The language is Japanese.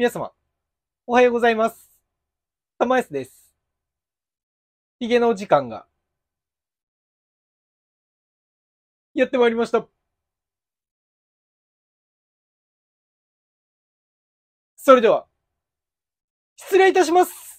皆様、おはようございます。たまえすです。ヒゲのお時間が、やってまいりました。それでは、失礼いたします